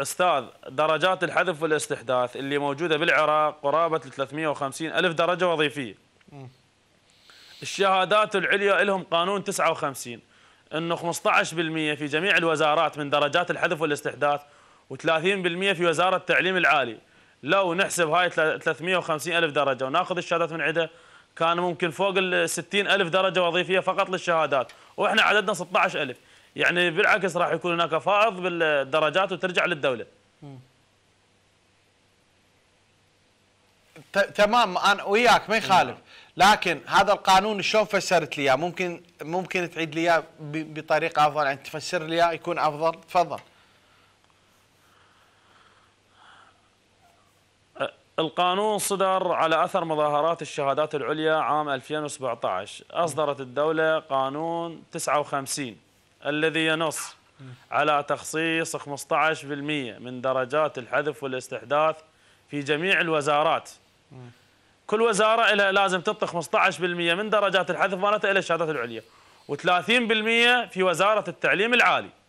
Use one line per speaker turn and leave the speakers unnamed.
استاذ درجات الحذف والاستحداث اللي موجوده بالعراق قرابه 350 الف درجه وظيفيه الشهادات العليا لهم قانون 59 انه 15% في جميع الوزارات من درجات الحذف والاستحداث و30% في وزاره التعليم العالي لو نحسب هاي 350 الف درجه وناخذ الشهادات من عده كان ممكن فوق ال 60 الف درجه وظيفيه فقط للشهادات واحنا عددنا 16 الف يعني بالعكس راح يكون هناك فائض بالدرجات
وترجع للدوله تمام انا وياك ما يخالف لكن هذا القانون شلون فسرت لي ممكن ممكن تعيد لي اياه بطريقه افضل يعني تفسر لي اياه يكون افضل تفضل
القانون صدر على أثر مظاهرات الشهادات العليا عام 2017 أصدرت الدولة قانون 59 الذي ينص على تخصيص 15% من درجات الحذف والاستحداث في جميع الوزارات كل وزارة لازم تعطي 15% من درجات الحذف مالتها إلى الشهادات العليا و30% في وزارة التعليم العالي